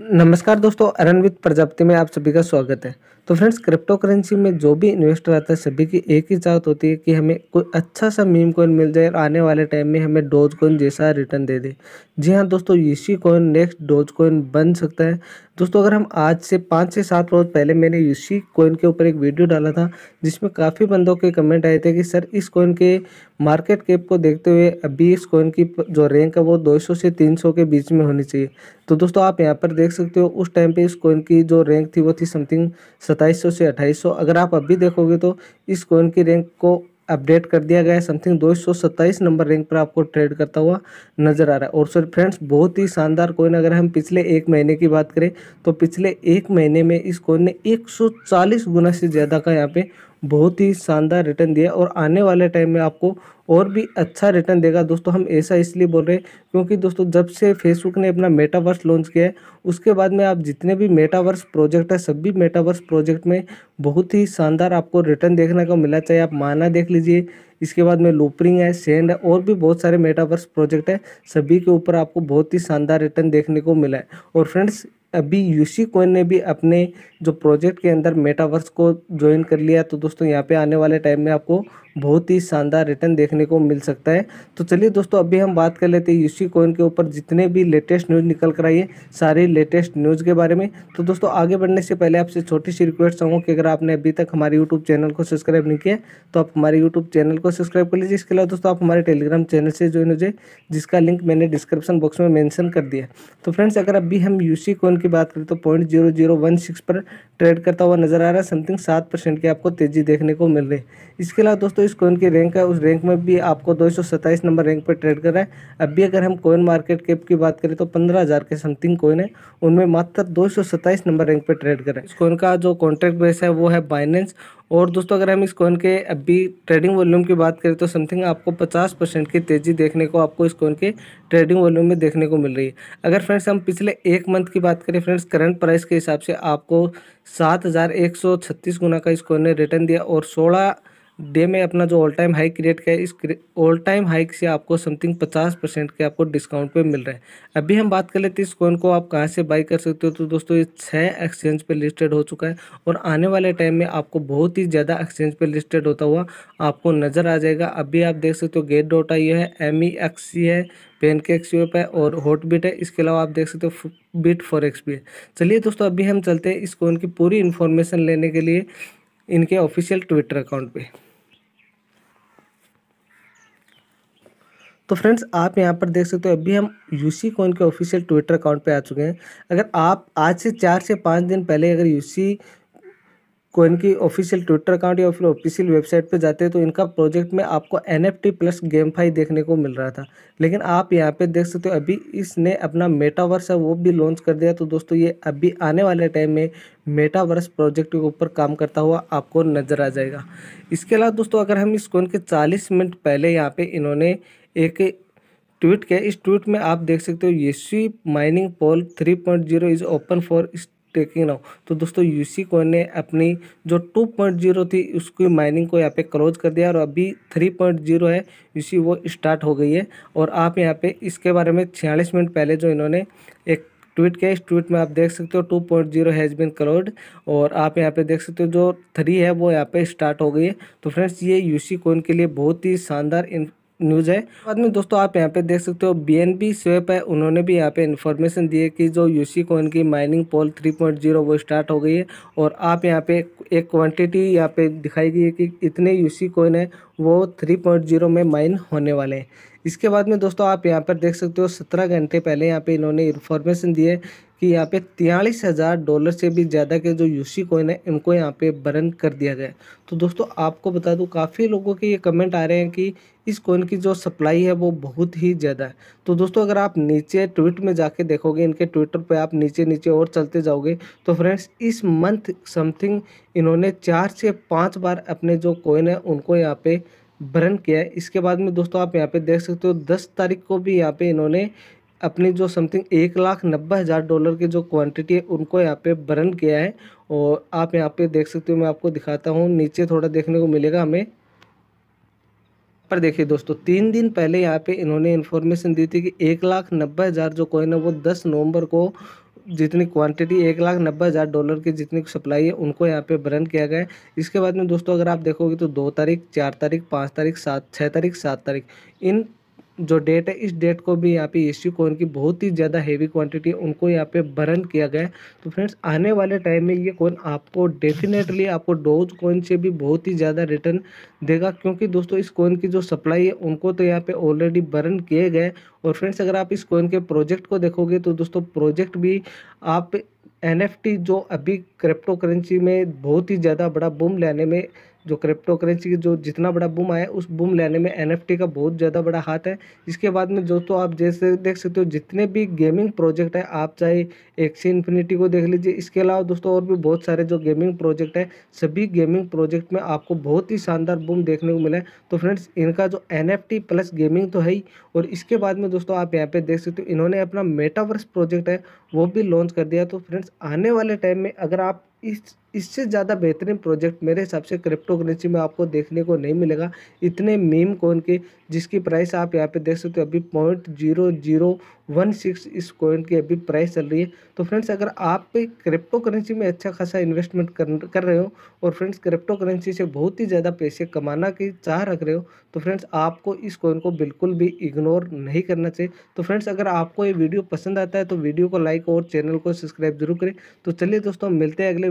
नमस्कार दोस्तों अरन विद प्रजापति में आप सभी का स्वागत है तो फ्रेंड्स क्रिप्टो करेंसी में जो भी इन्वेस्टर आता है सभी की एक ही चाहत होती है कि हमें कोई अच्छा सा मीम कोइन मिल जाए और आने वाले टाइम में हमें डोज कोइन जैसा रिटर्न दे दे जी हाँ दोस्तों इसी कोइन नेक्स्ट डोज कोइन बन सकता है दोस्तों अगर हम आज से पाँच से सात रोज़ पहले मैंने यूसी कोइन के ऊपर एक वीडियो डाला था जिसमें काफ़ी बंदों के कमेंट आए थे कि सर इस कोइन के मार्केट कैप को देखते हुए अभी इस कोइन की जो रैंक है वो 200 से 300 के बीच में होनी चाहिए तो दोस्तों आप यहाँ पर देख सकते हो उस टाइम पे इस कोइन की जो रैंक थी वो थी समथिंग सताईस से अट्ठाईस अगर आप अभी देखोगे तो इस कोइन की रैंक को अपडेट कर दिया गया है समथिंग 227 नंबर रैंक पर आपको ट्रेड करता हुआ नजर आ रहा है और सर फ्रेंड्स बहुत ही शानदार कोइन अगर हम पिछले एक महीने की बात करें तो पिछले एक महीने में इस कोइन ने 140 गुना से ज़्यादा का यहाँ पे बहुत ही शानदार रिटर्न दिया और आने वाले टाइम में आपको और भी अच्छा रिटर्न देगा दोस्तों हम ऐसा इसलिए बोल रहे हैं क्योंकि दोस्तों जब से फेसबुक ने अपना मेटावर्स लॉन्च किया है उसके बाद में आप जितने भी मेटावर्स प्रोजेक्ट है सभी मेटावर्स प्रोजेक्ट में बहुत ही शानदार आपको रिटर्न देखने को मिला चाहे आप माना देख लीजिए इसके बाद में लूपरिंग है सेंड है और भी बहुत सारे मेटावर्स प्रोजेक्ट है सभी के ऊपर आपको बहुत ही शानदार रिटर्न देखने को मिला है और फ्रेंड्स अभी यूसी कोइन ने भी अपने जो प्रोजेक्ट के अंदर मेटावर्स को ज्वाइन कर लिया तो दोस्तों यहाँ पे आने वाले टाइम में आपको बहुत ही शानदार रिटर्न देखने को मिल सकता है तो चलिए दोस्तों अभी हम बात कर लेते हैं यूसी कॉइन के ऊपर जितने भी लेटेस्ट न्यूज़ निकल कर आई है सारी लेटेस्ट न्यूज़ के बारे में तो दोस्तों आगे बढ़ने से पहले आपसे छोटी सी रिक्वेस्ट चाहूँगा कि अगर आपने अभी तक हमारे यूट्यूब चैनल को सब्सक्राइब नहीं किया तो आप हमारे यूट्यूब चैनल को सब्सक्राइब कर लीजिए इसके अलावा दोस्तों आप हमारे टेलीग्राम चैनल से ज्वाइन हो जाए जिसका लिंक मैंने डिस्क्रिप्शन बॉक्स में मैंशन कर दिया तो फ्रेंड्स अगर अभी हम यूसी कॉइन की बात करें तो point zero zero one six पर ट्रेड करता हुआ नजर आ रहा है समथिंग सात परसेंट की आपको तेजी देखने को मिल रही है इसके अलावा दोस्तों तो इस कोइन की रैंक है उस रैंक में भी आपको दो नंबर रैंक पर ट्रेड कर रहा है अभी अगर हम कोइन मार्केट कैप की बात करें तो पंद्रह के समथिंग कोइन है उनमें मात्र दो नंबर रैंक पर ट्रेड रहा है इस कोइन का जो कॉन्ट्रैक्ट बेस है वो है बाइनेंस और दोस्तों अगर हम इस कोइन के अभी ट्रेडिंग वॉल्यूम की बात करें तो समथिंग आपको 50 परसेंट की तेज़ी देखने को आपको इस कोइन के ट्रेडिंग वॉल्यूम में देखने को मिल रही है अगर फ्रेंड्स हम पिछले एक मंथ की बात करें फ्रेंड्स करंट प्राइस के हिसाब से आपको सात गुना का इस कोइन ने रिटर्न दिया और सोलह डे में अपना जो ऑल टाइम हाई क्रिएट किया है इस ऑल टाइम हाई से आपको समथिंग पचास परसेंट के आपको डिस्काउंट पे मिल रहा है अभी हम बात कर लेते हैं इस कॉइन को आप कहाँ से बाई कर सकते हो तो दोस्तों ये छः एक्सचेंज पे लिस्टेड हो चुका है और आने वाले टाइम में आपको बहुत ही ज़्यादा एक्सचेंज पर लिस्टेड होता हुआ आपको नज़र आ जाएगा अभी आप देख सकते हो गेट डोटा ये है एम ई एक्स सी है पेन एक्स स्वीप है और हॉट बीट है इसके अलावा आप देख सकते हो बीट एक्स भी है चलिए दोस्तों अभी हम चलते हैं इस कॉइन की पूरी इन्फॉर्मेशन लेने के लिए इनके ऑफिशियल ट्विटर अकाउंट पे तो फ्रेंड्स आप यहाँ पर देख सकते हो अभी हम यूसी कॉइन के ऑफिशियल ट्विटर अकाउंट पे आ चुके हैं अगर आप आज से चार से पाँच दिन पहले अगर यूसी को इनकी ऑफिशियल ट्विटर अकाउंट या फिर ऑफिशियल वेबसाइट पे जाते हैं तो इनका प्रोजेक्ट में आपको एन प्लस गेम फाई देखने को मिल रहा था लेकिन आप यहाँ पे देख सकते हो अभी इसने अपना मेटावर्स है वो भी लॉन्च कर दिया तो दोस्तों ये अभी आने वाले टाइम में मेटावर्स प्रोजेक्ट के ऊपर काम करता हुआ आपको नज़र आ जाएगा इसके अलावा दोस्तों अगर हम इस कोन के चालीस मिनट पहले यहाँ पर इन्होंने एक ट्वीट किया इस ट्वीट में आप देख सकते हो ये mining pool three point zero is open for taking हूँ तो दोस्तों यूसी कोइन ने अपनी जो 2.0 थी उसकी माइनिंग को यहाँ पे क्लोज कर दिया और अभी 3.0 है यूसी वो स्टार्ट हो गई है और आप यहाँ पे इसके बारे में छियालीस मिनट पहले जो इन्होंने एक ट्वीट किया इस ट्वीट में आप देख सकते हो two point zero has been closed और आप यहाँ पे देख सकते हो जो थ्री है वो यहाँ पे स्टार्ट हो गई है तो फ्रेंड्स ये यूसी कोइन के लिए बहुत ही शानदार न्यूज़ है बाद में दोस्तों आप यहाँ पे देख सकते हो बी एन बी स्वेप है उन्होंने भी यहाँ पे इन्फॉर्मेशन दी है कि जो यूसी कॉइन की माइनिंग पोल 3.0 वो स्टार्ट हो गई है और आप यहाँ पे एक क्वांटिटी यहाँ पे दिखाई गई है कि इतने यूसी कॉइन है वो 3.0 में माइन होने वाले हैं इसके बाद में दोस्तों आप यहाँ पर देख सकते हो सत्रह घंटे पहले यहाँ पे इन्होंने इन्फॉर्मेशन दी है कि यहाँ पे तियालीस हज़ार डॉलर से भी ज़्यादा के जो यूसी कोइन है इनको यहाँ पे बर्न कर दिया गया तो दोस्तों आपको बता दूँ काफ़ी लोगों के ये कमेंट आ रहे हैं कि इस कोइन की जो सप्लाई है वो बहुत ही ज़्यादा है तो दोस्तों अगर आप नीचे ट्वीट में जाके देखोगे इनके ट्विटर पे आप नीचे नीचे और चलते जाओगे तो फ्रेंड्स इस मंथ समथिंग इन्होंने चार से पाँच बार अपने जो कोइन है उनको यहाँ पे भरण किया है इसके बाद में दोस्तों आप यहाँ पे देख सकते हो दस तारीख को भी यहाँ पे इन्होंने अपनी जो समथिंग एक लाख नब्बे हज़ार डॉलर की जो क्वांटिटी है उनको यहाँ पे भरण किया है और आप यहाँ पे देख सकते हो मैं आपको दिखाता हूँ नीचे थोड़ा देखने को मिलेगा हमें पर देखिए दोस्तों तीन दिन पहले यहाँ पे इन्होंने इन्फॉर्मेशन दी थी कि एक लाख नब्बे हज़ार जो कॉइन है वो दस नवंबर को जितनी क्वांटिटी एक लाख नब्बे हज़ार डॉलर की जितनी सप्लाई है उनको यहाँ पे बर्न किया गया है इसके बाद में दोस्तों अगर आप देखोगे तो दो तारीख चार तारीख पाँच तारीख सात छः तारीख सात तारीख इन जो डेट है इस डेट को भी यहाँ पे सी कोइन की बहुत ही ज़्यादा हैवी क्वांटिटी उनको यहाँ पे बर्न किया गया है तो फ्रेंड्स आने वाले टाइम में ये कोइन आपको डेफिनेटली आपको डोज कोइन से भी बहुत ही ज़्यादा रिटर्न देगा क्योंकि दोस्तों इस कोइन की जो सप्लाई है उनको तो यहाँ पे ऑलरेडी बर्न किए गए और फ्रेंड्स अगर आप इस कोइन के प्रोजेक्ट को देखोगे तो दोस्तों प्रोजेक्ट भी आप एन जो अभी क्रिप्टो करेंसी में बहुत ही ज़्यादा बड़ा बूम लेने में जो क्रिप्टो करेंसी की जो जितना बड़ा बुम आया उस बुम लेने में एन का बहुत ज़्यादा बड़ा हाथ है इसके बाद में दोस्तों आप जैसे देख सकते हो जितने भी गेमिंग प्रोजेक्ट है आप चाहे एक्सी इन्फिनिटी को देख लीजिए इसके अलावा दोस्तों और भी बहुत सारे जो गेमिंग प्रोजेक्ट है सभी गेमिंग प्रोजेक्ट में आपको बहुत ही शानदार बुम देखने को मिला है तो फ्रेंड्स इनका जो एन प्लस गेमिंग तो है ही और इसके बाद में दोस्तों आप यहाँ पर देख सकते हो इन्होंने अपना मेटावर्स प्रोजेक्ट है वो भी लॉन्च कर दिया तो फ्रेंड्स आने वाले टाइम में अगर आप इस इससे ज़्यादा बेहतरीन प्रोजेक्ट मेरे हिसाब से क्रिप्टो करेंसी में आपको देखने को नहीं मिलेगा इतने मीम कोइन के जिसकी प्राइस आप यहाँ पे देख सकते हो अभी point zero zero one six इस कॉइन की अभी प्राइस चल रही है तो फ्रेंड्स अगर आप क्रिप्टो करेंसी में अच्छा खासा इन्वेस्टमेंट कर कर रहे हो और फ्रेंड्स क्रिप्टो करेंसी से बहुत ही ज़्यादा पैसे कमाना की चाह रख रहे हो तो फ्रेंड्स आपको इस कॉइन को बिल्कुल भी इग्नोर नहीं करना चाहिए तो फ्रेंड्स अगर आपको ये वीडियो पसंद आता है तो वीडियो को लाइक और चैनल को सब्सक्राइब जरूर करें तो चलिए दोस्तों मिलते हैं अगले